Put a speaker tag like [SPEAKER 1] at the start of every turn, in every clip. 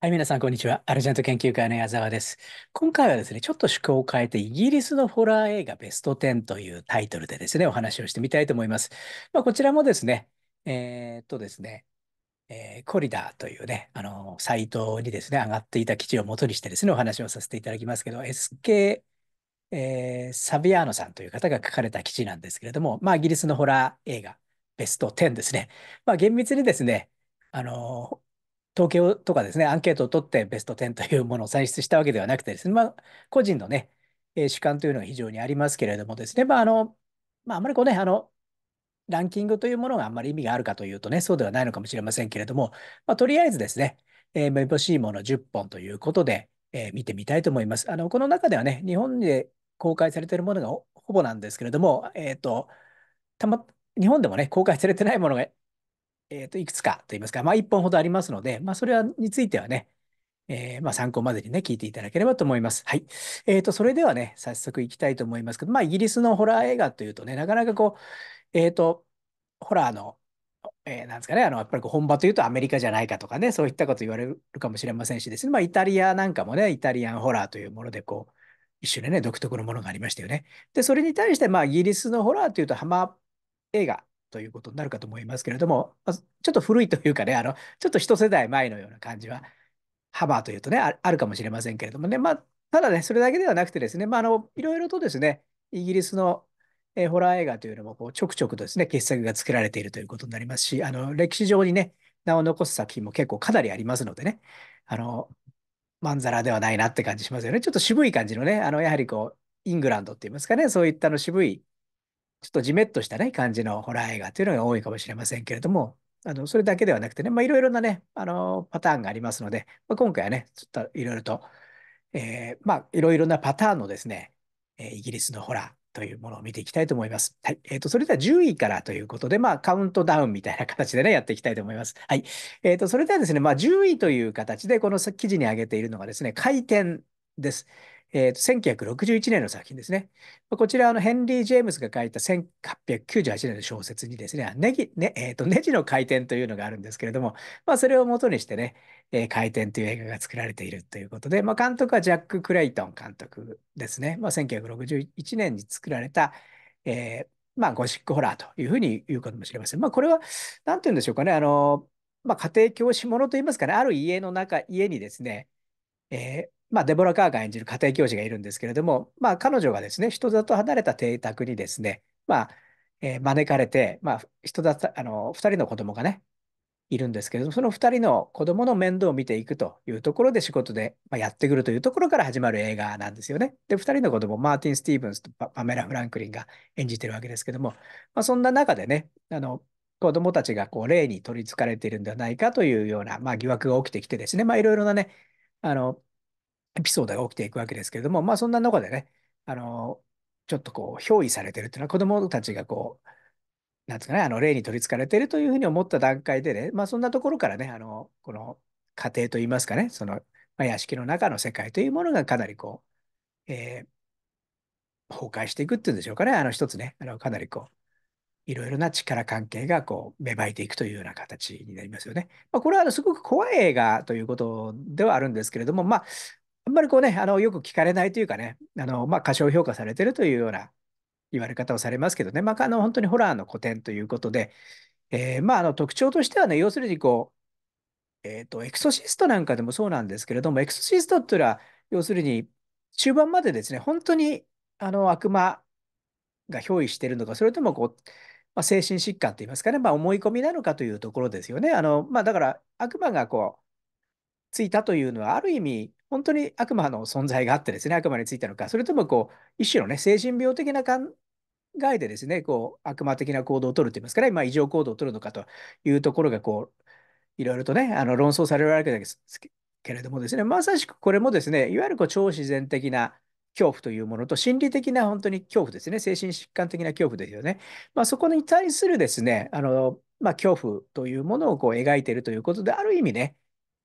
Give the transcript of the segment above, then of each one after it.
[SPEAKER 1] はい、皆さん、こんにちは。アルジェント研究会の矢沢です。今回はですね、ちょっと趣向を変えて、イギリスのホラー映画ベスト10というタイトルでですね、お話をしてみたいと思います。まあ、こちらもですね、えー、っとですね、えー、コリダーというね、あの、サイトにですね、上がっていた記事を元にしてですね、お話をさせていただきますけど、SK、えー、サビアーノさんという方が書かれた記事なんですけれども、まあ、イギリスのホラー映画ベスト10ですね。まあ、厳密にですね、あの、統計とかですね、アンケートを取ってベスト10というものを算出したわけではなくてですね、まあ、個人のね、えー、主観というのが非常にありますけれどもですね、まあ、あの、まあ、あまりこうね、あの、ランキングというものがあんまり意味があるかというとね、そうではないのかもしれませんけれども、まあ、とりあえずですね、えー、めぼしいもの10本ということで、えー、見てみたいと思います。あの、この中ではね、日本で公開されているものがほぼなんですけれども、えっ、ー、と、たま、日本でもね、公開されてないものがえっ、ー、と、いくつかといいますか、まあ、1本ほどありますので、まあ、それはについてはね、えー、まあ、参考までにね、聞いていただければと思います。はい。えっ、ー、と、それではね、早速いきたいと思いますけど、まあ、イギリスのホラー映画というとね、なかなかこう、えっ、ー、と、ホラーの、えー、なんですかね、あの、やっぱりこう本場というとアメリカじゃないかとかね、そういったこと言われるかもしれませんしですね、まあ、イタリアなんかもね、イタリアンホラーというもので、こう、一瞬でね、独特のものがありましたよね。で、それに対して、まあ、イギリスのホラーというと、浜映画ということになるかと思いますけれども、ちょっと古いというかね、あのちょっと一世代前のような感じは、ハバーというとねあ、あるかもしれませんけれどもね、まあ、ただね、それだけではなくてですね、まあ、あのいろいろとですね、イギリスのえホラー映画というのもこうちょくちょくとですね、傑作が作られているということになりますし、あの歴史上にね、名を残す作品も結構かなりありますのでね、あの、まんざらではないなって感じしますよね。ちょっと渋い感じのね、あの、やはりこう、イングランドって言いますかね、そういったの渋いちょっとじめっとしたね、感じのホラー映画というのが多いかもしれませんけれども、あのそれだけではなくてね、まあ、いろいろなね、あのパターンがありますので、まあ、今回はね、ちょっといろいろと、えー、まあ、いろいろなパターンのですね、えイギリスのホラー、というものを見ていきたいと思います。はい。えっ、ー、と、それでは10位からということで、まあ、カウントダウンみたいな形でね、やっていきたいと思います。はい。えっ、ー、と、それではですね、まあ、10位という形で、この記事に挙げているのがですね、回転です。えー、と1961年の作品ですね。こちら、あの、ヘンリー・ジェームズが書いた1898年の小説にですね、ネギ、ね、えっ、ー、と、ネジの回転というのがあるんですけれども、まあ、それを元にしてね、えー、回転という映画が作られているということで、まあ、監督はジャック・クレイトン監督ですね。まあ、1961年に作られた、えー、まあ、ゴシックホラーというふうに言うかもしれません。まあ、これは、なんて言うんでしょうかね、あの、まあ、家庭教師ものといいますかね、ある家の中、家にですね、えー、まあ、デボラ・カーが演じる家庭教師がいるんですけれども、まあ、彼女がですね、人里離れた邸宅にですね、まあ、えー、招かれて、まあ、人あの、二人の子供がね、いるんですけれども、その二人の子供の面倒を見ていくというところで仕事で、まあ、やってくるというところから始まる映画なんですよね。で、二人の子供、マーティン・スティーブンスとパメラ・フランクリンが演じてるわけですけども、まあ、そんな中でね、あの、子供たちがこう霊に取りつかれているんではないかというような、まあ、疑惑が起きてきてですね、まあ、いろいろなね、あの、エピソードが起きていくわけですけれども、まあそんな中でね、あの、ちょっとこう、憑依されてるっていうのは子供たちがこう、なんつうかね、あの、霊に取りつかれてるというふうに思った段階でね、まあそんなところからね、あの、この家庭といいますかね、その、まあ、屋敷の中の世界というものがかなりこう、えー、崩壊していくっていうんでしょうかね、あの一つね、あの、かなりこう、いろいろな力関係がこう芽生えていくというような形になりますよね。まあ、これはすごく怖い映画ということではあるんですけれども、まあ、あんまりこうね、あのよく聞かれないというかね、あのまあ、過小評価されてるというような言われ方をされますけどね、まあ、あの本当にホラーの古典ということで、えー、まあ、あの特徴としてはね、要するにこう、えーと、エクソシストなんかでもそうなんですけれども、エクソシストっていうのは、要するに中盤までですね、本当にあの悪魔が憑依しているのか、それともこう、まあ、精神疾患といいますかね、まあ、思い込みなのかというところですよね。あのまあ、だから悪魔がこうついたというのはある意味本当に悪魔の存在があってですね、悪魔についたのか、それともこう一種の、ね、精神病的な考えでですね、こう悪魔的な行動をとるといいますかね、まあ、異常行動をとるのかというところがこう、いろいろとね、あの論争されるわけですけれどもですね、まさしくこれもですね、いわゆるこう超自然的な恐怖というものと心理的な本当に恐怖ですね、精神疾患的な恐怖ですよね。まあ、そこに対するですね、あのまあ、恐怖というものをこう描いているということで、ある意味ね、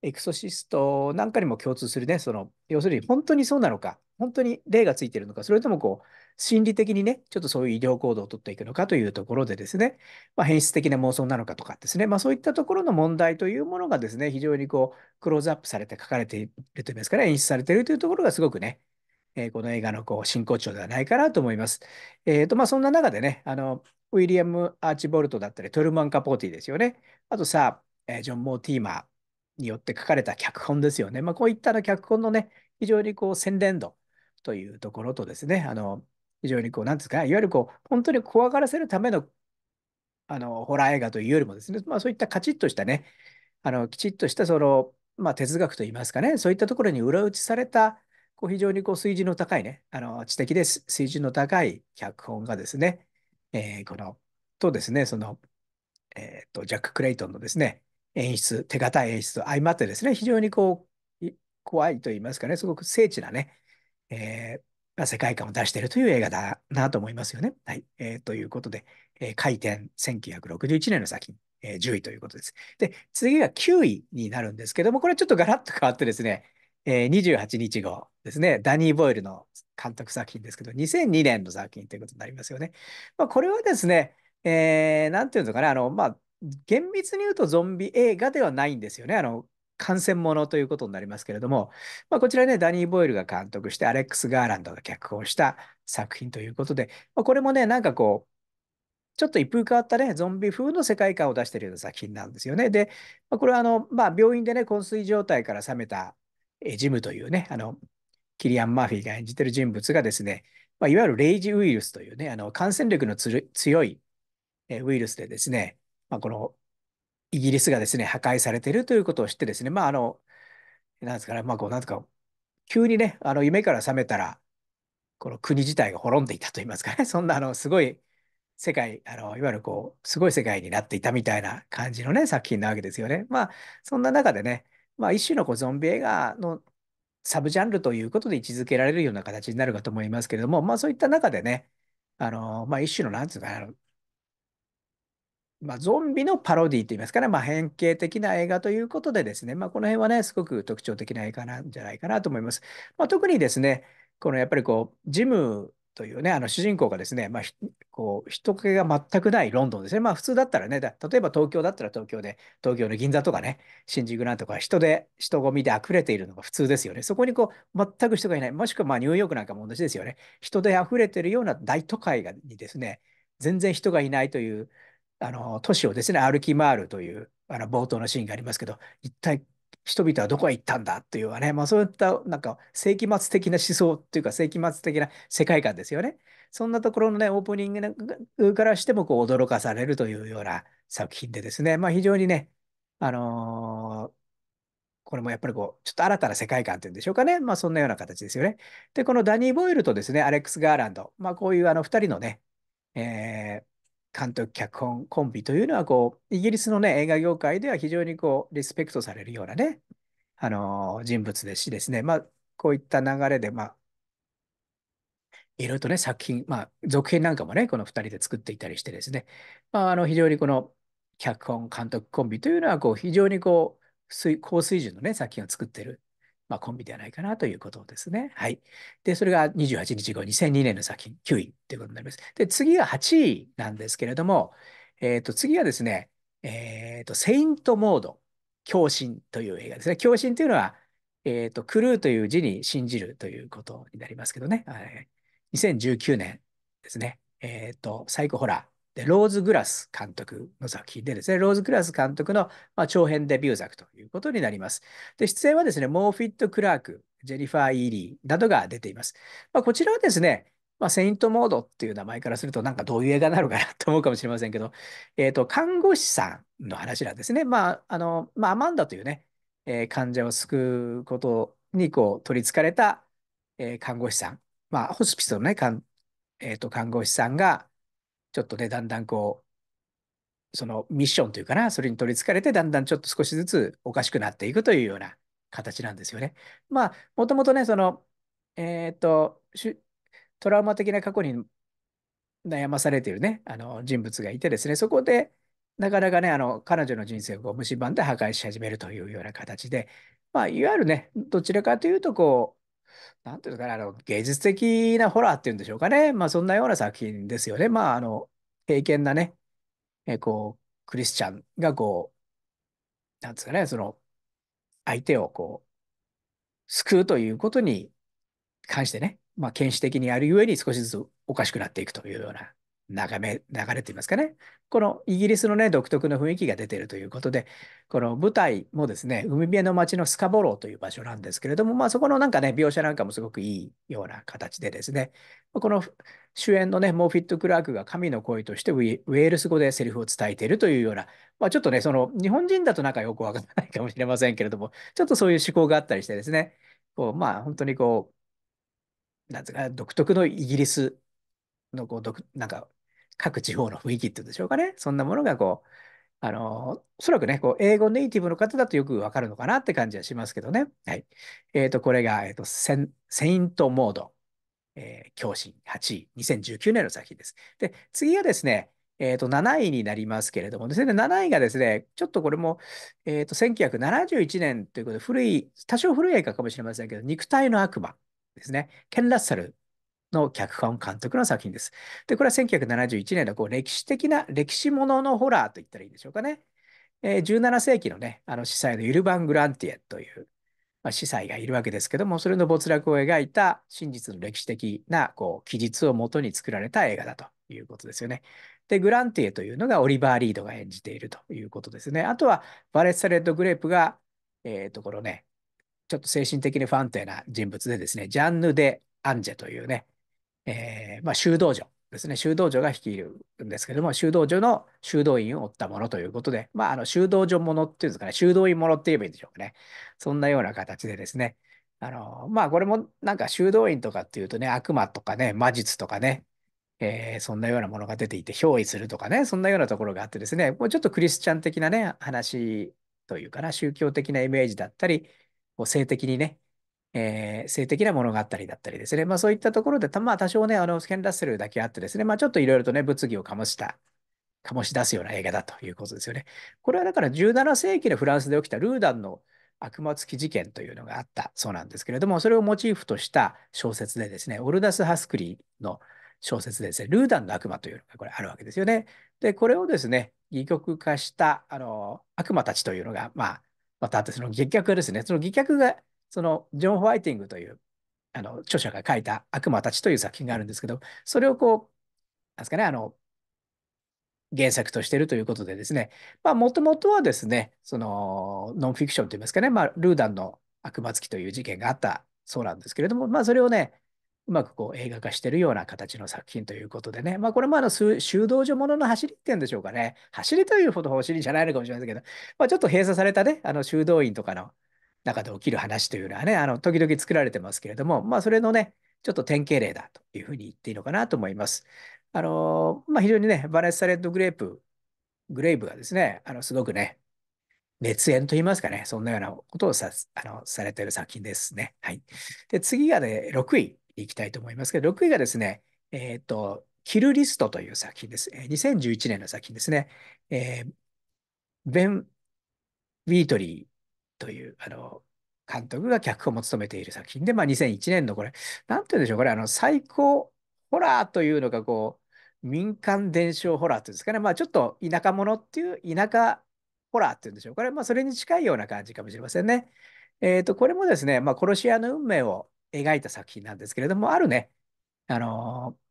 [SPEAKER 1] エクソシストなんかにも共通するね、その、要するに本当にそうなのか、本当に霊がついてるのか、それともこう、心理的にね、ちょっとそういう医療行動をとっていくのかというところでですね、まあ、変質的な妄想なのかとかですね、まあ、そういったところの問題というものがですね、非常にこう、クローズアップされて書かれているといいますかね、演出されているというところがすごくね、えー、この映画のこう真骨頂ではないかなと思います。えーとまあ、そんな中でねあの、ウィリアム・アーチボルトだったり、トルマン・カポーティーですよね。あとさ、えー、ジョン・モーティーマー、によって書かれた脚本ですよね。まあ、こういった脚本のね、非常にこう洗練度というところとですね、あの非常にこう、なんですか、いわゆるこう、本当に怖がらせるためのあのホラー映画というよりもですね、まあ、そういったカチッとしたね、あのきちっとしたその、まあ、哲学といいますかね、そういったところに裏打ちされた、こう非常にこう水準の高いね、あの知的で水準の高い脚本がですね、えー、この、とですね、その、えっ、ー、と、ジャック・クレイトンのですね、演出、手堅い演出と相まってですね、非常にこう、怖いと言いますかね、すごく精緻なね、えー、まあ、世界観を出しているという映画だなと思いますよね。はい。えー、ということで、えー、回転1961年の作品、えー、10位ということです。で、次が9位になるんですけども、これちょっとガラッと変わってですね、えー、28日号ですね、ダニー・ボイルの監督作品ですけど、2002年の作品ということになりますよね。まあ、これはですね、えー、なんていうのかな、あの、まあ、厳密に言うとゾンビ映画ではないんですよね。あの、感染ものということになりますけれども、まあ、こちらね、ダニー・ボイルが監督して、アレックス・ガーランドが脚本した作品ということで、まあ、これもね、なんかこう、ちょっと一風変わったね、ゾンビ風の世界観を出しているような作品なんですよね。で、まあ、これはあの、まあ、病院でね、昏睡状態から覚めたえジムというね、あの、キリアン・マーフィーが演じてる人物がですね、まあ、いわゆるレイジウイルスというね、あの感染力の強いウイルスでですね、まあ、このイギリスがですね、破壊されているということを知ってですね、まあ、あの、なんですかね、まあ、こう、なんとか、急にね、あの、夢から覚めたら、この国自体が滅んでいたといいますかね、そんな、あの、すごい世界、あの、いわゆるこう、すごい世界になっていたみたいな感じのね、作品なわけですよね。まあ、そんな中でね、まあ、一種のこうゾンビ映画のサブジャンルということで位置づけられるような形になるかと思いますけれども、まあ、そういった中でね、あの、まあ、一種の、なんていうかまあ、ゾンビのパロディといいますかね、まあ、変形的な映画ということでですね、まあ、この辺はね、すごく特徴的な映画なんじゃないかなと思います。まあ、特にですね、このやっぱりこう、ジムというね、あの主人公がですね、まあ、こう人気が全くないロンドンですね。まあ普通だったらね、例えば東京だったら東京で、東京の銀座とかね、新宿なんとか人で、人混みで溢れているのが普通ですよね。そこにこう全く人がいない、もしくはまニューヨークなんかも同じですよね。人で溢れているような大都会がにですね、全然人がいないという、あの都市をですね歩き回るというあの冒頭のシーンがありますけど一体人々はどこへ行ったんだというね、まあ、そういったなんか世紀末的な思想というか世紀末的な世界観ですよね。そんなところのねオープニングからしてもこう驚かされるというような作品でですね、まあ、非常にね、あのーこれもやっぱりこう、ちょっと新たな世界観っていうんでしょうかね。まあそんなような形ですよね。で、このダニー・ボイルとですね、アレックス・ガーランド、まあこういうあの2人のね、えー、監督、脚本、コンビというのはこう、イギリスの、ね、映画業界では非常にこうリスペクトされるようなね、あのー、人物ですしですね、まあ、こういった流れで、まあ、いろいろとね、作品、まあ、続編なんかもね、この2人で作っていたりしてですね、まあ、あの非常にこの脚本、監督、コンビというのはこう非常にこう高水準の、ね、作品を作ってるまあ、コンビではないかなということですね。はい。で、それが28日後、2002年の作品、9位ということになります。で、次が8位なんですけれども、えっ、ー、と、次はですね、えっ、ー、と、セイントモード、狂信という映画ですね。狂信というのは、えっ、ー、と、狂うという字に信じるということになりますけどね。はい、2019年ですね。えっ、と、サイコホラー。で、ローズ・グラス監督の作品でですね、ローズ・グラス監督の、まあ、長編デビュー作ということになります。で、出演はですね、モーフィット・クラーク、ジェニファー・イーリーなどが出ています。まあ、こちらはですね、まあ、セイント・モードっていう名前からすると、なんかどういう映画なのかなと思うかもしれませんけど、えっ、ー、と、看護師さんの話なんですね。まあ、あの、まあ、アマンダというね、えー、患者を救うことに、こう、取りつかれた、えー、看護師さん、まあ、ホスピスのね、かんえーと、と看護師さんが、ちょっとね、だんだんこう、そのミッションというかな、それに取りつかれて、だんだんちょっと少しずつおかしくなっていくというような形なんですよね。まあ、もともとね、その、えー、っと、トラウマ的な過去に悩まされているね、あの人物がいてですね、そこで、なかなかね、あの、彼女の人生を虫歯で破壊し始めるというような形で、まあ、いわゆるね、どちらかというと、こう、なんていうかね、あの、芸術的なホラーっていうんでしょうかね。まあ、そんなような作品ですよね。まあ、あの、敬虔なね、えこう、クリスチャンがこう、なんですかね、その、相手をこう、救うということに関してね、まあ、原始的にやるゆえに少しずつおかしくなっていくというような流れ、流れていますかね、このイギリスのね、独特の雰囲気が出てるということで、この舞台もですね、海辺の町のスカボローという場所なんですけれども、まあそこのなんかね、描写なんかもすごくいいような形でですね、この主演のね、モーフィット・クラークが神の声としてウェールス語でセリフを伝えているというような、まあちょっとね、その日本人だとなんかよくわからないかもしれませんけれども、ちょっとそういう思考があったりしてですね、こうまあ本当にこう、なんつうか、独特のイギリスのこう、なんか各地方の雰囲気っていうんでしょうかね。そんなものがこう、あの、おそらくね、こう、英語ネイティブの方だとよくわかるのかなって感じはしますけどね。はい。えっ、ー、と、これが、えっ、ー、とセセイントモード、えー、教師8位、2019年の作品です。で、次がですね、えっ、ー、と、7位になりますけれども、ですね、7位がですね、ちょっとこれも、えっ、ー、と、1971年ということで、古い、多少古い映画かもしれませんけど、肉体の悪魔ですね。ケン・ラッサルの脚本監督の作品です。で、これは1971年のこう歴史的な歴史もののホラーと言ったらいいんでしょうかね。えー、17世紀のね、あの司祭のユルバン・グランティエという、まあ、司祭がいるわけですけども、それの没落を描いた真実の歴史的なこう記述をもとに作られた映画だということですよね。で、グランティエというのがオリバー・リードが演じているということですね。あとは、バレッサ・レッド・グレープが、えー、ところね、ちょっと精神的に不安定な人物でですね、ジャンヌ・デ・アンジェというね、えー、まあ、修道女ですね、修道女が率いるんですけども、修道女の修道院を追ったものということで、まあ、あの修道女ものっていうんですかね、修道院ものって言えばいいんでしょうかね。そんなような形でですね、あの、まあ、これもなんか修道院とかっていうとね、悪魔とかね、魔術とかね、えー、そんなようなものが出ていて、憑依するとかね、そんなようなところがあってですね、もうちょっとクリスチャン的なね、話というかな、宗教的なイメージだったり、こう性的にね、えー、性的な物語だったりですね、まあ、そういったところで、たまあ、多少ね、あのケン・ラッセルだけあってですね、まあ、ちょっといろいろとね、物議を醸した、醸し出すような映画だということですよね。これはだから17世紀のフランスで起きたルーダンの悪魔付き事件というのがあったそうなんですけれども、それをモチーフとした小説でですね、オルダス・ハスクリーの小説でですね、ルーダンの悪魔というのがこれあるわけですよね。で、これをですね、戯曲化したあの悪魔たちというのが、まあ、またあって、その劇客ですね、その戯客がそのジョン・ホワイティングというあの著者が書いた悪魔たちという作品があるんですけど、それをこう、なんですかね、あの、原作としているということでですね、まあ、もともとはですね、その、ノンフィクションといいますかね、まあ、ルーダンの悪魔つきという事件があったそうなんですけれども、まあ、それをね、うまくこう映画化しているような形の作品ということでね、まあ、これもあの修道所ものの走りっていうんでしょうかね、走りというほど走りじゃないのかもしれませんけど、まあ、ちょっと閉鎖されたね、あの修道院とかの中で起きる話というのはね、あの、時々作られてますけれども、まあ、それのね、ちょっと典型例だというふうに言っていいのかなと思います。あの、まあ、非常にね、バレッサ・レッド・グレープ、グレーブがですね、あの、すごくね、熱演といいますかね、そんなようなことをさあのされている作品ですね。はい。で、次がね、6位いきたいと思いますけど、6位がですね、えっ、ー、と、キルリストという作品です。2011年の作品ですね。えー、ベン・ウィートリーというあの監督が脚本も務めている作品で、まあ、2001年のこれ、なんて言うんでしょう、これ、あの最高ホラーというのがこう、民間伝承ホラーというんですかね、まあ、ちょっと田舎者っていう田舎ホラーっていうんでしょう、これ、まあ、それに近いような感じかもしれませんね。えっ、ー、と、これもですね、まあ、殺し屋の運命を描いた作品なんですけれども、あるね、あのー、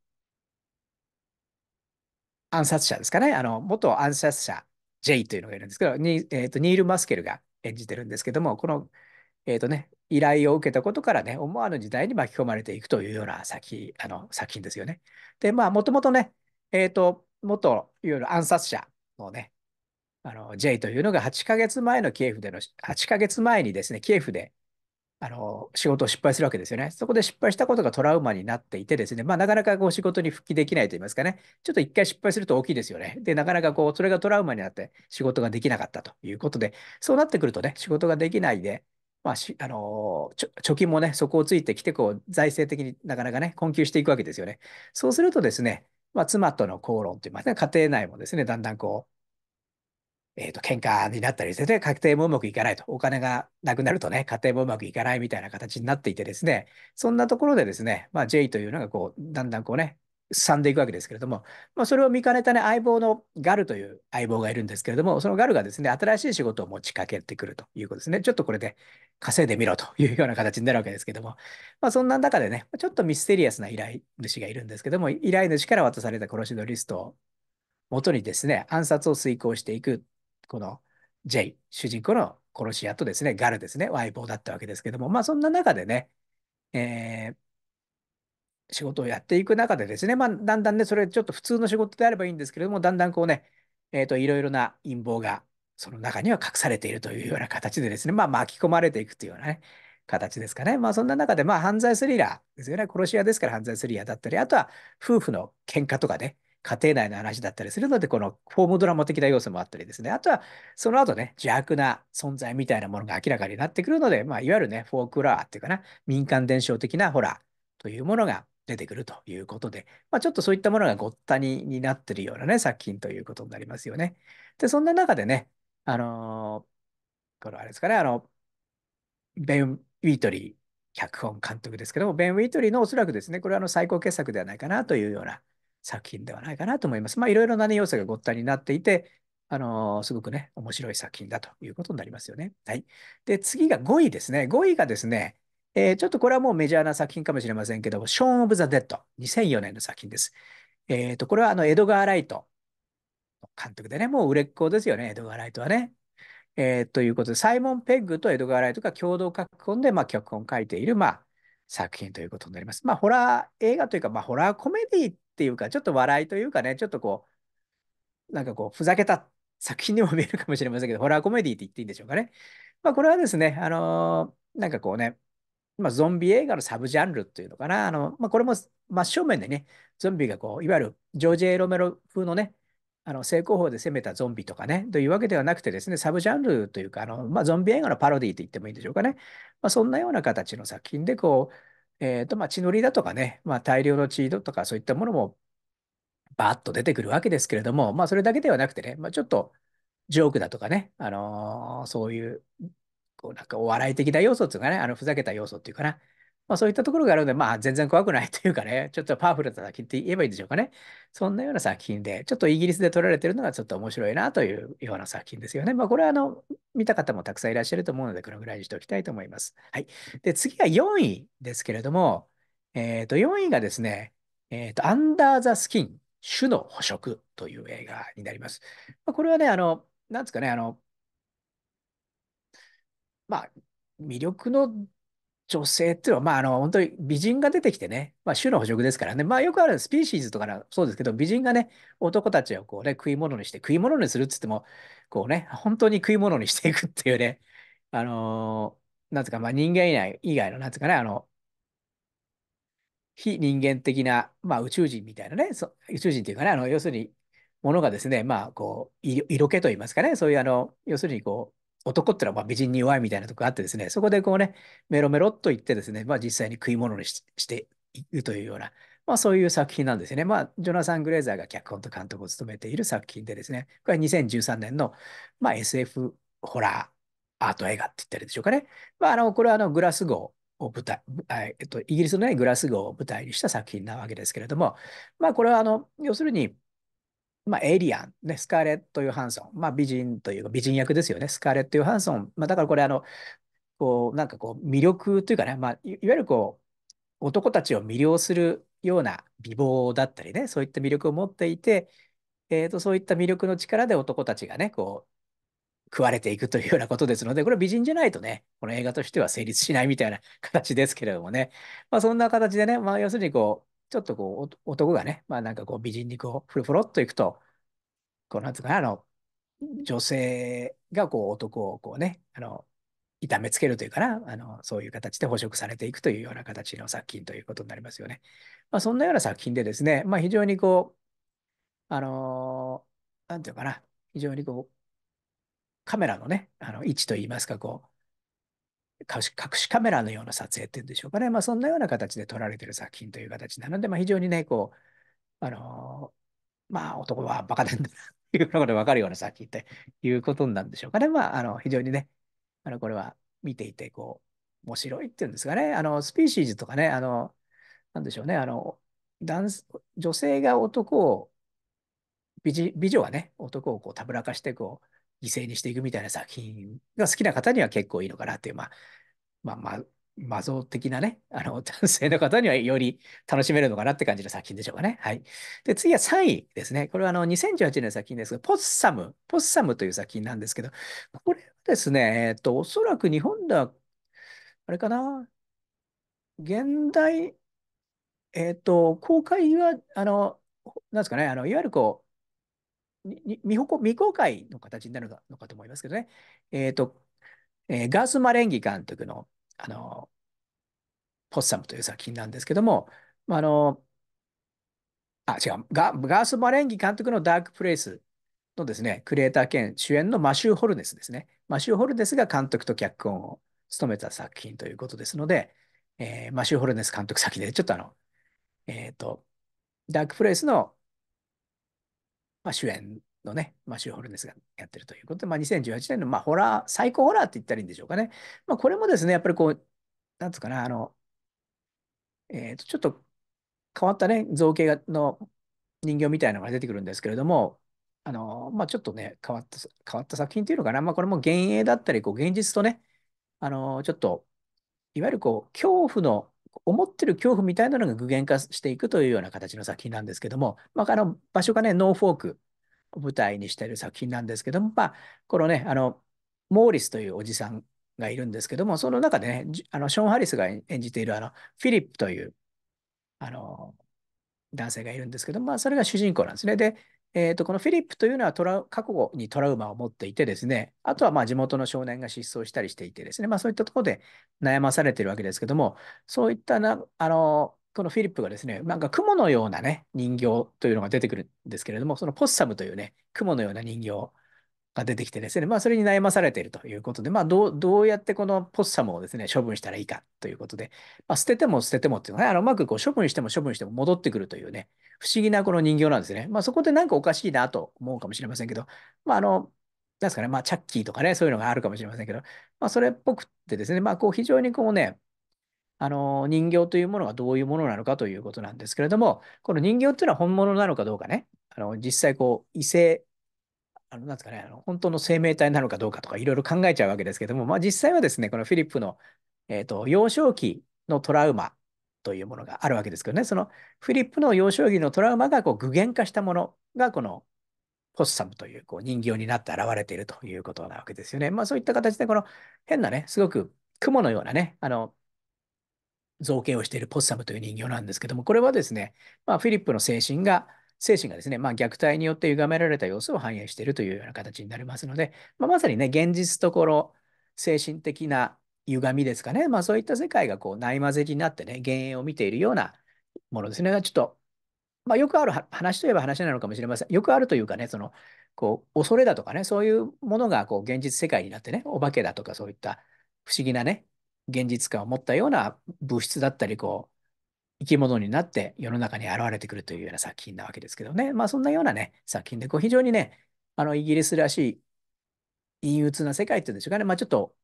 [SPEAKER 1] 暗殺者ですかね、あの元暗殺者ジェイというのがいるんですけど、にえーとニール・マスケルが演じてるんですけども、この、えっ、ー、とね、依頼を受けたことからね、思わぬ時代に巻き込まれていくというような作品あの作品ですよね。で、まあ、もともとね、えっ、ー、と、元いわゆる暗殺者のね、あの J というのが8ヶ月前のキエフでの、8ヶ月前にですね、キエフであの、仕事を失敗するわけですよね。そこで失敗したことがトラウマになっていてですね、まあ、なかなかこう仕事に復帰できないと言いますかね、ちょっと一回失敗すると大きいですよね。で、なかなかこう、それがトラウマになって仕事ができなかったということで、そうなってくるとね、仕事ができないで、まあ、し、あのー、貯金もね、そこをついてきて、こう、財政的になかなかね、困窮していくわけですよね。そうするとですね、まあ、妻との口論という、まあ、ね、家庭内もですね、だんだんこう、えっ、ー、と、喧嘩になったりしてて、家庭もうまくいかないと。お金がなくなるとね、家庭もうまくいかないみたいな形になっていてですね、そんなところでですね、まあ、J というのがこう、だんだんこうね、進んでいくわけですけれども、まあ、それを見かねたね、相棒のガルという相棒がいるんですけれども、そのガルがですね、新しい仕事を持ちかけてくるということですね。ちょっとこれで稼いでみろというような形になるわけですけども、まあ、そんな中でね、ちょっとミステリアスな依頼主がいるんですけども、依頼主から渡された殺しのリストを元にですね、暗殺を遂行していくこの J、主人公の殺し屋とですね、ガルですね、相棒だったわけですけども、まあそんな中でね、えー、仕事をやっていく中でですね、まあだんだんね、それちょっと普通の仕事であればいいんですけれども、だんだんこうね、えっ、ー、と、いろいろな陰謀がその中には隠されているというような形でですね、まあ巻き込まれていくというようなね、形ですかね。まあそんな中で、まあ犯罪スリラーですよね。殺し屋ですから犯罪スリラーだったり、あとは夫婦の喧嘩とかね、家庭内の話だったりするので、このフォームドラマ的な要素もあったりですね、あとはその後ね、邪悪な存在みたいなものが明らかになってくるので、まあ、いわゆるね、フォークラーっていうかな、民間伝承的なホラーというものが出てくるということで、まあ、ちょっとそういったものがごったにになってるようなね、作品ということになりますよね。で、そんな中でね、あのー、このあれですかね、あの、ベン・ウィートリー、脚本監督ですけども、ベン・ウィートリーのおそらくですね、これはあの最高傑作ではないかなというような作品ではないかなと思います。まあ、いろいろな、ね、要素がごったになっていて、あのー、すごくね、面白い作品だということになりますよね。はい。で、次が5位ですね。5位がですね、えー、ちょっとこれはもうメジャーな作品かもしれませんけども、ショーン・オブ・ザ・デッド、2004年の作品です。えっ、ー、と、これはあの、エドガー・ライト監督でね、もう売れっ子ですよね、エドガー・ライトはね。えー、ということで、サイモン・ペッグとエドガー・ライトが共同書き込んで、まあ、脚本を書いている、まあ、作品ということになります。まあ、ホラー映画というか、まあ、ホラーコメディっていうか、ちょっと笑いというかね、ちょっとこう、なんかこう、ふざけた作品にも見えるかもしれませんけど、ホラーコメディって言っていいんでしょうかね。まあ、これはですね、あのー、なんかこうね、まあ、ゾンビ映画のサブジャンルっていうのかな。あの、まあ、これも真正面でね、ゾンビがこう、いわゆるジョージ・エロメロ風のね、あの正攻法で攻めたゾンビとかね、というわけではなくてですね、サブジャンルというか、あのまあ、ゾンビ映画のパロディと言ってもいいんでしょうかね。まあ、そんなような形の作品で、こう、えー、と、まあ、血のりだとかね、まあ、大量の血とかそういったものもバッと出てくるわけですけれども、まあ、それだけではなくてね、まあ、ちょっとジョークだとかね、あのー、そういう、こうなんかお笑い的な要素っていうかね、あのふざけた要素っていうかな、まあ、そういったところがあるので、まあ、全然怖くないというかね、ちょっとパワフルな作品って言えばいいんでしょうかね。そんなような作品で、ちょっとイギリスで撮られてるのがちょっと面白いなというような作品ですよね。まあ、これはあの、見た方もたくさんいらっしゃると思うので、このぐらいにしておきたいと思います。はい。で、次が4位ですけれども、えっ、ー、と、4位がですね、えっ、ー、と、アンダーザスキン、種の捕食という映画になります。まあ、これはね、あの、なんですかね、あの、まあ、魅力の女性っていうのは、まあ、あの、本当に美人が出てきてね、まあ、種の補足ですからね、まあ、よくあるスピーシーズとかなそうですけど、美人がね、男たちをこうね、食い物にして、食い物にするって言っても、こうね、本当に食い物にしていくっていうね、あのー、なんつうか、まあ、人間以外以外の、なんつうかね、あの、非人間的な、まあ、宇宙人みたいなね、宇宙人っていうかね、あの、要するに、ものがですね、まあ、こう、色気といいますかね、そういう、あの、要するに、こう、男ってのはま美人に弱いみたいなとこがあってですね、そこでこうね、メロメロっと言ってですね、まあ、実際に食い物にしているというような、まあ、そういう作品なんですよね。まあ、ジョナサン・グレーザーが脚本と監督を務めている作品でですね、これは2013年の、まあ、SF ホラーアート映画って言ったらいいでしょうかね。まあ、あのこれはあのグラスゴーを舞台、えっと、イギリスの、ね、グラスゴーを舞台にした作品なわけですけれども、まあ、これはあの要するに、まあ、エイリアン、ね、スカーレット・ヨハンソン、まあ、美人というか、美人役ですよね、スカーレット・ヨハンソン、まあ、だからこれあの、こう、なんかこう、魅力というかね、まあ、いわゆるこう、男たちを魅了するような美貌だったりね、そういった魅力を持っていて、えーと、そういった魅力の力で男たちがね、こう、食われていくというようなことですので、これ美人じゃないとね、この映画としては成立しないみたいな形ですけれどもね、まあ、そんな形でね、まあ、要するにこう、ちょっとこう、男がね、まあなんかこう美人にこう、ふろふろっといくと、こうなんつうかな、あの、女性がこう男をこうね、あの、痛めつけるというかな、あの、そういう形で捕食されていくというような形の作品ということになりますよね。まあそんなような作品でですね、まあ非常にこう、あのー、なんていうかな、非常にこう、カメラのね、あの位置といいますか、こう、隠しカメラのような撮影っていうんでしょうかね。まあ、そんなような形で撮られてる作品という形なので、まあ、非常にね、こう、あのー、まあ、男はバカなんだな、いうことで分かるような作品っていうことなんでしょうかね。まあ、あの、非常にね、あの、これは見ていて、こう、面白いっていうんですかね。あの、スピーシーズとかね、あの、なんでしょうね、あの、男女性が男を、美女はね、男をこうたぶらかしてこう、犠牲にしていくみたいな作品が好きな方には結構いいのかなっていう、まあ、まあ、まあ、魔像的なね、あの、男性の方にはより楽しめるのかなって感じの作品でしょうかね。はい。で、次は3位ですね。これはあの、2018年の作品ですが、ポッサム、ポッサムという作品なんですけど、これはですね、えっと、おそらく日本では、あれかな、現代、えっと、公開は、あの、なんですかね、あの、いわゆるこう、未公開の形になるのかと思いますけどね。えっ、ー、と、えー、ガース・マレンギ監督の、あの、ポッサムという作品なんですけども、あの、あ、違う、ガガース・マレンギ監督のダークプレイスのですね、クリエイター兼主演のマシュー・ホルネスですね。マシュー・ホルネスが監督と脚本を務めた作品ということですので、えー、マシュー・ホルネス監督先で、ちょっとあの、えっ、ー、と、ダークプレイスのまあ、主演のね、あ、シュー・ホルネスがやってるということで、まあ、2018年の、まあ、ホラー、最高ホラーって言ったらいいんでしょうかね。まあ、これもですね、やっぱりこう、なんつうかな、あの、えっ、ー、と、ちょっと変わったね、造形がの人形みたいなのが出てくるんですけれども、あの、まあ、ちょっとね、変わった、変わった作品っていうのかな、まあ、これも幻影だったり、こう、現実とね、あの、ちょっと、いわゆるこう、恐怖の思ってる恐怖みたいなのが具現化していくというような形の作品なんですけども、まあ、あの場所がね、ノーフォークを舞台にしている作品なんですけども、まあ、このね、あの、モーリスというおじさんがいるんですけども、その中でね、あのショーン・ハリスが演じているあのフィリップというあの男性がいるんですけど、まあ、それが主人公なんですね。で、えー、とこのフィリップというのはトラ過去にトラウマを持っていてですね、あとはまあ地元の少年が失踪したりしていてですね、まあ、そういったところで悩まされているわけですけども、そういったなあのこのフィリップがですね、なんか雲のようなね、人形というのが出てくるんですけれども、そのポッサムというね、雲のような人形が出てきてですね、まあ、それに悩まされているということで、まあど、どうやってこのポッサムをですね、処分したらいいかということで、まあ、捨てても捨ててもっていうのは、ね、あのうまくこう処分しても処分しても戻ってくるというね、不思議なこの人形なんですね。まあ、そこでなんかおかしいなと思うかもしれませんけど、まあ、あの、なんですかね、まあ、チャッキーとかね、そういうのがあるかもしれませんけど、まあ、それっぽくってですね、まあ、こう、非常にこうね、あの、人形というものがどういうものなのかということなんですけれども、この人形っていうのは本物なのかどうかね、あの、実際こう、異性あの、なんですかね、あの本当の生命体なのかどうかとかいろいろ考えちゃうわけですけども、まあ、実際はですね、このフィリップの、えーと幼少期のトラウマというものがあるわけですけどね、そのフィリップの幼少期のトラウマがこう具現化したものが、このポッサムというこう人形になって現れているということなわけですよね。まあそういった形で、この変なね、すごく雲のようなね、あの、造形をしているポッサムという人形なんですけども、これはですね、まあ、フィリップの精神が精神がですね、まあ、虐待によって歪められた様子を反映しているというような形になりますので、まあ、まさにね、現実ところ、精神的な歪みですかね、まあ、そういった世界がこうないまぜになってね、幻影を見ているようなものですね。ちょっと、まあ、よくある話といえば話なのかもしれません。よくあるというかね、その、こう、恐れだとかね、そういうものがこう現実世界になってね、お化けだとかそういった不思議なね、現実感を持ったような物質だったり、こ生き物になって世の中に現れてくるというような作品なわけですけどね。まあそんなようなね、作品で、こう非常にね、あのイギリスらしい陰鬱な世界っていうんでしょうかね。まあちょっと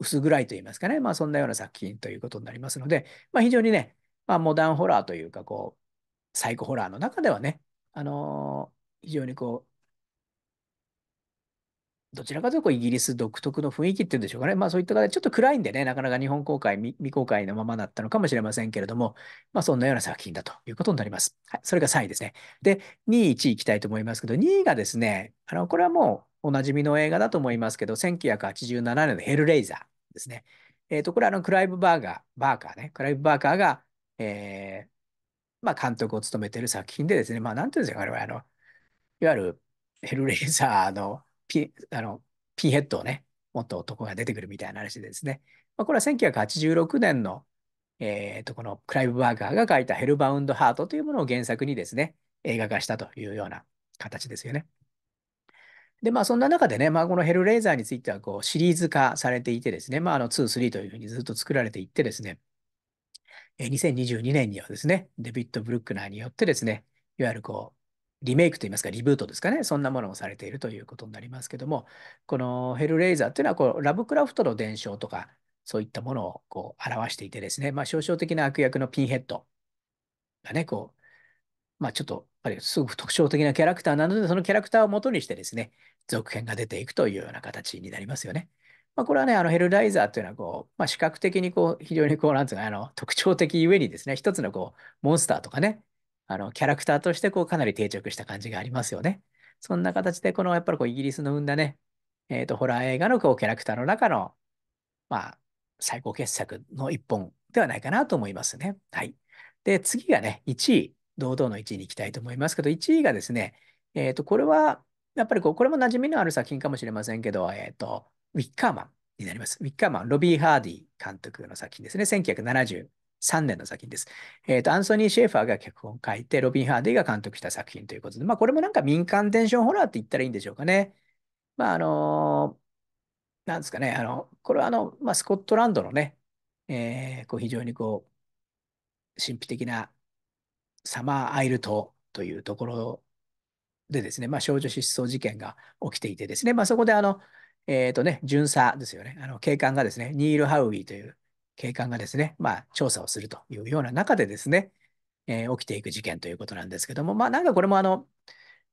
[SPEAKER 1] 薄暗いと言いますかね。まあそんなような作品ということになりますので、まあ非常にね、まあモダンホラーというかこう、サイコホラーの中ではね、あのー、非常にこう、どちらかというとイギリス独特の雰囲気っていうんでしょうかね。まあそういった形でちょっと暗いんでね、なかなか日本公開未、公開のままだったのかもしれませんけれども、まあそんなような作品だということになります。はい、それが3位ですね。で、2位、1位いきたいと思いますけど、2位がですね、あの、これはもうおなじみの映画だと思いますけど、1987年のヘルレイザーですね。えっ、ー、と、これあの、クライブ・バーガー、バーカーね、クライブ・バーカーが、えー、まあ監督を務めている作品でですね、まあなんていうんですか、我々あの、いわゆるヘルレイザーのピあのピンヘッドをね、持った男が出てくるみたいな話でですね、まあ、これは1986年の、えー、とこのクライブ・バーガーが書いたヘルバウンド・ハートというものを原作にですね、映画化したというような形ですよね。で、まあそんな中でね、まあ、このヘルレーザーについてはこうシリーズ化されていてですね、まあ、あの2、3というふうにずっと作られていってですね、2022年にはですね、デビッド・ブルックナーによってですね、いわゆるこう、リメイクといいますか、リブートですかね、そんなものもされているということになりますけども、このヘルレイザーというのはこう、ラブクラフトの伝承とか、そういったものをこう表していてですね、まあ、少々的な悪役のピンヘッドがね、こう、まあ、ちょっと、やっぱりすごく特徴的なキャラクターなので、そのキャラクターを元にしてですね、続編が出ていくというような形になりますよね。まあ、これはね、あのヘルライザーというのはこう、まあ、視覚的にこう非常にこう、なんつうか、あの特徴的ゆえにですね、一つのこうモンスターとかね、あの、キャラクターとしてこうかなり定着した感じがありますよね。そんな形で、このやっぱりこうイギリスの生んだね、えー、と、ホラー映画のこうキャラクターの中の、まあ、最高傑作の一本ではないかなと思いますね。はい。で、次がね、1位、堂々の1位に行きたいと思いますけど、1位がですね、えー、と、これは、やっぱりこう、これも馴染みのある作品かもしれませんけど、えー、と、ウィッカーマンになります。ウィッカーマン、ロビー・ハーディ監督の作品ですね。1970 3年の作品です。えっ、ー、と、アンソニー・シェーファーが脚本を書いて、ロビン・ハーディが監督した作品ということで、まあ、これもなんか民間テンションホラーって言ったらいいんでしょうかね。まあ、あのー、なんですかね、あの、これはあの、まあ、スコットランドのね、えー、こう非常にこう、神秘的なサマーアイル島というところでですね、まあ、少女失踪事件が起きていてですね、まあ、そこであの、えっ、ー、とね、巡査ですよね、あの警官がですね、ニール・ハウーという警官がですね、まあ、調査をするというような中でですね、えー、起きていく事件ということなんですけども、まあ、なんかこれもあの、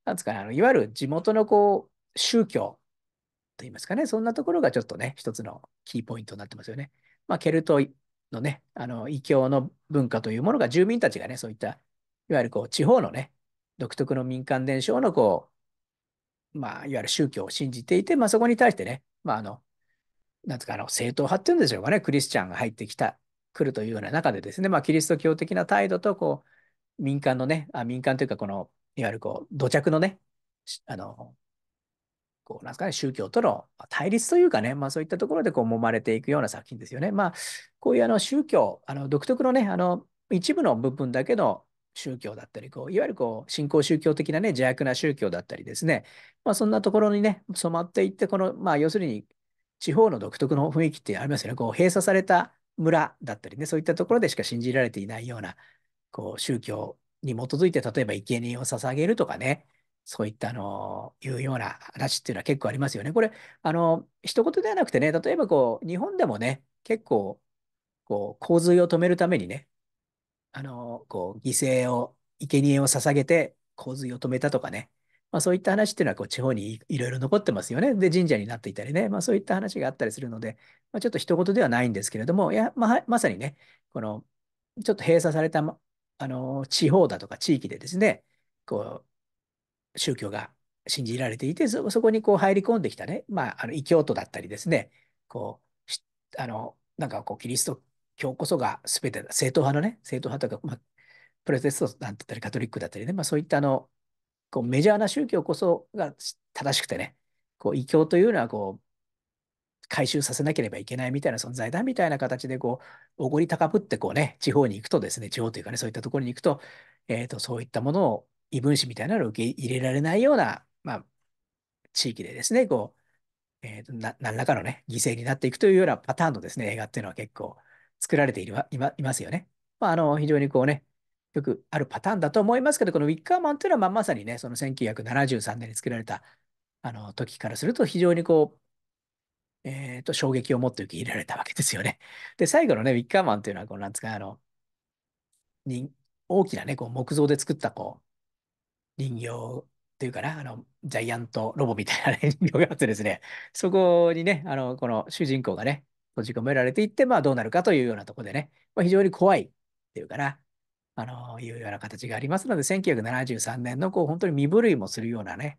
[SPEAKER 1] なんですかね、あのいわゆる地元のこう宗教といいますかね、そんなところがちょっとね、一つのキーポイントになってますよね。まあ、ケルトのね、あの異教の文化というものが住民たちがね、そういった、いわゆるこう地方のね、独特の民間伝承のこう、まあ、いわゆる宗教を信じていて、まあ、そこに対してね、まあ、あのなんつうか、あの、正統派っていうんでしょうかね、クリスチャンが入ってきた、来るというような中でですね、まあ、キリスト教的な態度と、こう、民間のね、あ民間というか、この、いわゆるこう、土着のね、あの、こう、なんすかね、宗教との対立というかね、まあ、そういったところで、こう、揉まれていくような作品ですよね。まあ、こういうあの、宗教、あの、独特のね、あの、一部の部分だけの宗教だったり、こういわゆるこう信仰宗教的なね、邪悪な宗教だったりですね、まあ、そんなところにね、染まっていって、この、まあ、要するに地方の独特の雰囲気ってありますよね。こう閉鎖された村だったりね、そういったところでしか信じられていないような、こう宗教に基づいて、例えば生贄を捧げるとかね、そういったあの、いうような話っていうのは結構ありますよね。これ、あの、一言ではなくてね、例えばこう、日本でもね、結構、こう、洪水を止めるためにね、あの、こう、犠牲を、生贄を捧げて洪水を止めたとかね、まあ、そういった話っていうのはこう地方にいろいろ残ってますよね。で、神社になっていたりね、まあ、そういった話があったりするので、まあ、ちょっと一言ではないんですけれども、いや、まあ、まさにね、この、ちょっと閉鎖された、あの地方だとか地域でですね、こう、宗教が信じられていて、そこにこう入り込んできたね、まあ、あの異教徒だったりですね、こう、あの、なんかこう、キリスト教こそが全て正統派のね、正統派とか、まあ、プロテスなんてだったり、カトリックだったりね、まあ、そういったあのこうメジャーな宗教こそが正しくてね、こう異教というのはこう回収させなければいけないみたいな存在だみたいな形でこうおごり高ぶってこうね地方に行くとですね地方というかねそういったところに行くと,、えー、とそういったものを異分子みたいなのを受け入れられないような、まあ、地域でですねこう、えーと、な何らかのね犠牲になっていくというようなパターンのですね映画っていうのは結構作られているいますよね。まあ、あの非常にこうねよくあるパターンだと思いますけど、このウィッカーマンというのは、ままさにね、その1973年に作られたあの時からすると、非常にこう、えっ、ー、と、衝撃を持って受け入れられたわけですよね。で、最後のね、ウィッカーマンというのは、こう、なんですか、あの、に大きなね、こう木造で作ったこう人形というかな、あの、ジャイアントロボみたいな 人形があってですね、そこにね、あの、この主人公がね、閉じ込められていって、まあどうなるかというようなとこでね、まあ、非常に怖いっていうかな、あの、いうような形がありますので、1973年の、こう、本当に身震いもするようなね、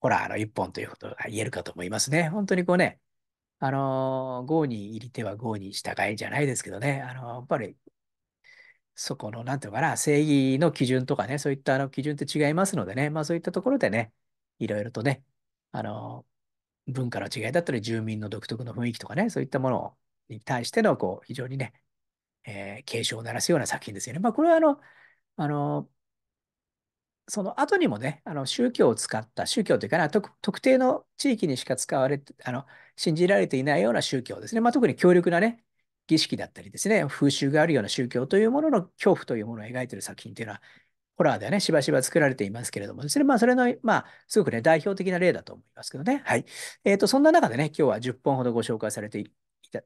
[SPEAKER 1] ホラーの一本ということが言えるかと思いますね。本当にこうね、あの、豪に入り手は豪に従いじゃないですけどね、あの、やっぱり、そこの、なんていうのかな、正義の基準とかね、そういったあの基準って違いますのでね、まあそういったところでね、いろいろとね、あの、文化の違いだったり、住民の独特の雰囲気とかね、そういったものに対しての、こう、非常にね、えー、警鐘を鳴らすような作品ですよね。まあ、これはあの、あの、その後にもね、あの宗教を使った、宗教というかな、特定の地域にしか使われて、あの、信じられていないような宗教ですね。まあ、特に強力なね、儀式だったりですね、風習があるような宗教というものの恐怖というものを描いている作品というのは、ホラーではね、しばしば作られていますけれどもですね、まあ、それの、まあ、すごくね、代表的な例だと思いますけどね。はい。えっ、ー、と、そんな中でね、今日は10本ほどご紹介されて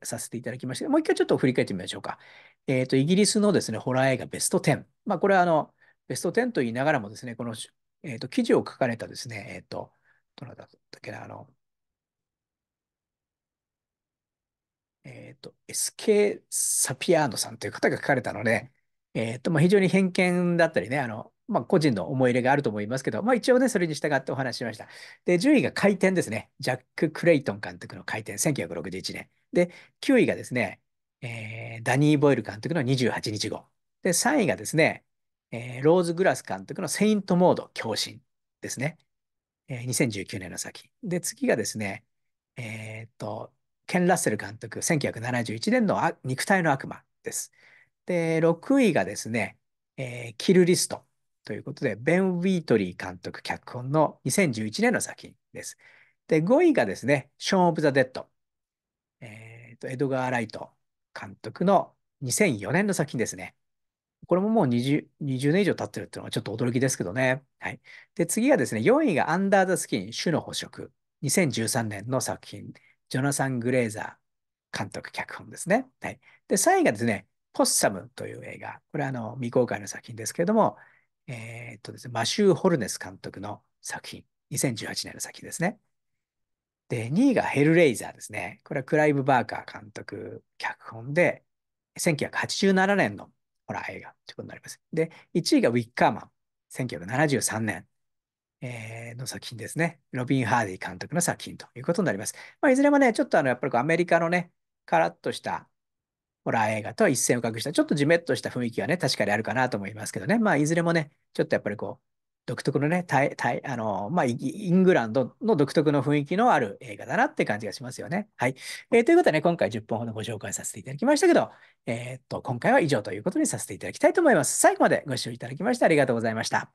[SPEAKER 1] させていただきました。もう一回ちょっと振り返ってみましょうか。えっ、ー、と、イギリスのですね、ホラー映画ベスト10。まあ、これはあの、ベスト10と言いながらもですね、この、えっ、ー、と、記事を書かれたですね、えっ、ー、と、どなただっけな、あの、えっ、と、SK サピアーノさんという方が書かれたので、えっ、と、まあ、非常に偏見だったりね、あの、まあ、個人の思い入れがあると思いますけど、まあ、一応ね、それに従ってお話ししました。で、順位が回転ですね。ジャック・クレイトン監督の回転、1961年。で、9位がですね、えー、ダニー・ボイル監督の28日後。で、3位がですね、えー、ローズ・グラス監督のセイント・モード共振ですね。えー、2019年の先。で、次がですね、えー、っと、ケン・ラッセル監督、1971年の肉体の悪魔です。で、6位がですね、えー、キルリストということで、ベン・ウィートリー監督脚本の2011年の作品です。で、5位がですね、ショーン・オブ・ザ・デッドえーと、エドガー・ライト監督の2004年の作品ですね。これももう 20, 20年以上経ってるっていうのはちょっと驚きですけどね。はい。で、次がですね、4位がアンダー・ザ・スキン、種の捕食。2013年の作品、ジョナサン・グレーザー監督、脚本ですね。はい。で、3位がですね、ポッサムという映画。これはあの未公開の作品ですけれども、えー、っとですね、マシュー・ホルネス監督の作品、2018年の作品ですね。で、2位がヘルレイザーですね。これはクライブ・バーカー監督、脚本で、1987年のホラー映画ということになります。で、1位がウィッカーマン、1973年、えー、の作品ですね。ロビン・ハーディ監督の作品ということになります。まあ、いずれもね、ちょっとあの、やっぱりアメリカのね、カラッとしたホラー映画とは一線を画した、ちょっとじめっとした雰囲気はね、確かにあるかなと思いますけどね。まあ、いずれもね、ちょっとやっぱりこう、独特のね、たいたいあのまあ、イングランドの独特の雰囲気のある映画だなって感じがしますよね。はい。えー、ということでね、今回10本ほどご紹介させていただきましたけど、えー、っと、今回は以上ということにさせていただきたいと思います。最後までご視聴いただきましてありがとうございました。